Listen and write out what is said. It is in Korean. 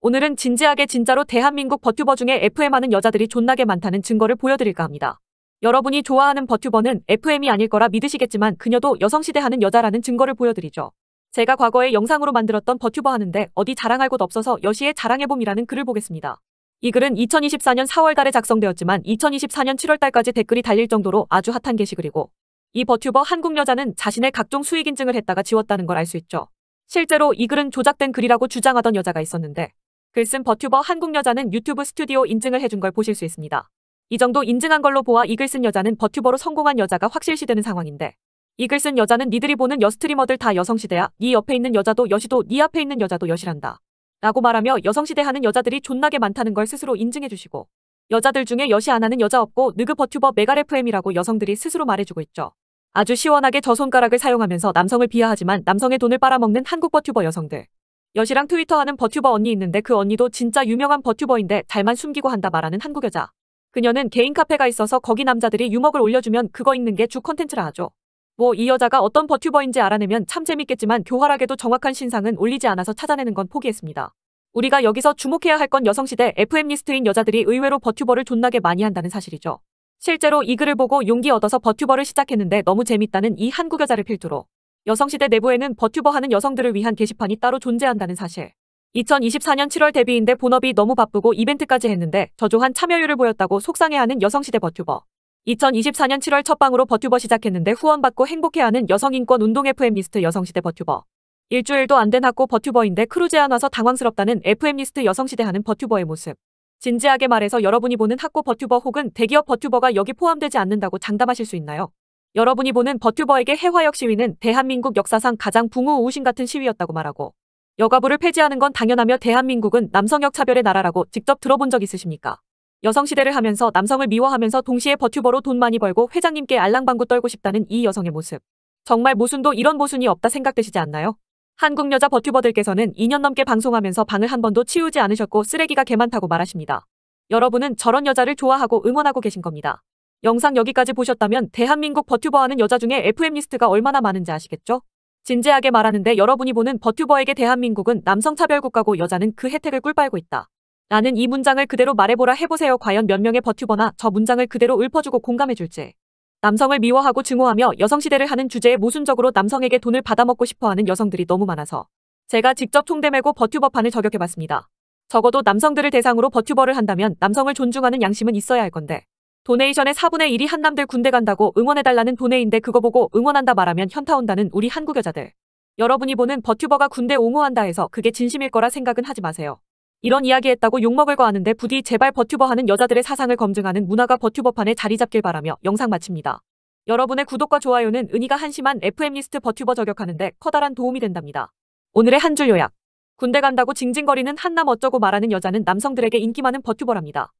오늘은 진지하게 진짜로 대한민국 버튜버 중에 FM 하는 여자들이 존나게 많다는 증거를 보여드릴까 합니다. 여러분이 좋아하는 버튜버는 FM이 아닐 거라 믿으시겠지만 그녀도 여성시대 하는 여자라는 증거를 보여드리죠. 제가 과거에 영상으로 만들었던 버튜버 하는데 어디 자랑할 곳 없어서 여시에 자랑해봄이라는 글을 보겠습니다. 이 글은 2024년 4월달에 작성되었지만 2024년 7월달까지 댓글이 달릴 정도로 아주 핫한 게시글이고 이 버튜버 한국 여자는 자신의 각종 수익 인증을 했다가 지웠다는 걸 알 수 있죠. 실제로 이 글은 조작된 글이라고 주장하던 여자가 있었는데 글쓴 버튜버 한국 여자는 유튜브 스튜디오 인증을 해준 걸 보실 수 있습니다. 이 정도 인증한 걸로 보아 이글쓴 여자는 버튜버로 성공한 여자가 확실시되는 상황인데 이글쓴 여자는 니들이 보는 여스트리머들 다 여성시대야 니 옆에 있는 여자도 여시도 니 앞에 있는 여자도 여시란다. 라고 말하며 여성시대 하는 여자들이 존나게 많다는 걸 스스로 인증해주시고 여자들 중에 여시 안 하는 여자 없고 느그 버튜버 메가레프엠이라고 여성들이 스스로 말해주고 있죠. 아주 시원하게 저 손가락을 사용하면서 남성을 비하하지만 남성의 돈을 빨아먹는 한국 버튜버 여성들. 여시랑 트위터 하는 버튜버 언니 있는데 그 언니도 진짜 유명한 버튜버인데 달만 숨기고 한다 말하는 한국 여자. 그녀는 개인 카페가 있어서 거기 남자들이 유먹을 올려주면 그거 읽는 게 주 컨텐츠라 하죠. 뭐 이 여자가 어떤 버튜버인지 알아내면 참 재밌겠지만 교활하게도 정확한 신상은 올리지 않아서 찾아내는 건 포기했습니다. 우리가 여기서 주목해야 할 건 여성시대 FM리스트인 여자들이 의외로 버튜버를 존나게 많이 한다는 사실이죠. 실제로 이 글을 보고 용기 얻어서 버튜버를 시작했는데 너무 재밌다는 이 한국 여자를 필두로 여성시대 내부에는 버튜버 하는 여성들을 위한 게시판이 따로 존재한다는 사실. 2024년 7월 데뷔인데 본업이 너무 바쁘고 이벤트까지 했는데 저조한 참여율을 보였다고 속상해하는 여성시대 버튜버. 2024년 7월 첫 방으로 버튜버 시작했는데 후원받고 행복해하는 여성인권운동 FM리스트 여성시대 버튜버. 일주일도 안된 학고 버튜버인데 크루즈에 안 와서 당황스럽다는 FM리스트 여성시대 하는 버튜버의 모습. 진지하게 말해서 여러분이 보는 학고 버튜버 혹은 대기업 버튜버가 여기 포함되지 않는다고 장담하실 수 있나요? 여러분이 보는 버튜버에게 해화역 시위는 대한민국 역사상 가장 붕우우신 같은 시위였다고 말하고 여가부를 폐지하는 건 당연하며 대한민국은 남성역 차별의 나라라고 직접 들어본 적 있으십니까? 여성시대를 하면서 남성을 미워하면서 동시에 버튜버로 돈 많이 벌고 회장님께 알랑방구 떨고 싶다는 이 여성의 모습. 정말 모순도 이런 모순이 없다 생각되시지 않나요? 한국 여자 버튜버들께서는 2년 넘게 방송하면서 방을 한 번도 치우지 않으셨고 쓰레기가 개 많다고 말하십니다. 여러분은 저런 여자를 좋아하고 응원하고 계신 겁니다. 영상 여기까지 보셨다면 대한민국 버튜버하는 여자 중에 FM 리스트가 얼마나 많은지 아시겠죠? 진지하게 말하는데 여러분이 보는 버튜버에게 대한민국은 남성차별국가고 여자는 그 혜택을 꿀빨고 있다. 나는 이 문장을 그대로 말해보라 해보세요. 과연 몇 명의 버튜버나 저 문장을 그대로 읊어주고 공감해줄지. 남성을 미워하고 증오하며 여성시대를 하는 주제에 모순적으로 남성에게 돈을 받아먹고 싶어하는 여성들이 너무 많아서 제가 직접 총대매고 버튜버판을 저격해봤습니다. 적어도 남성들을 대상으로 버튜버를 한다면 남성을 존중하는 양심은 있어야 할 건데 도네이션의 4분의 1이 한남들 군대 간다고 응원해달라는 도네인데 그거 보고 응원한다 말하면 현타 온다는 우리 한국 여자들. 여러분이 보는 버튜버가 군대 옹호한다 해서 그게 진심일 거라 생각은 하지 마세요. 이런 이야기 했다고 욕먹을 거 아는데 부디 제발 버튜버 하는 여자들의 사상을 검증하는 문화가 버튜버판에 자리 잡길 바라며 영상 마칩니다. 여러분의 구독과 좋아요는 은희가 한심한 FM리스트 버튜버 저격하는데 커다란 도움이 된답니다. 오늘의 한 줄 요약. 군대 간다고 징징거리는 한남 어쩌고 말하는 여자는 남성들에게 인기 많은 버튜버랍니다.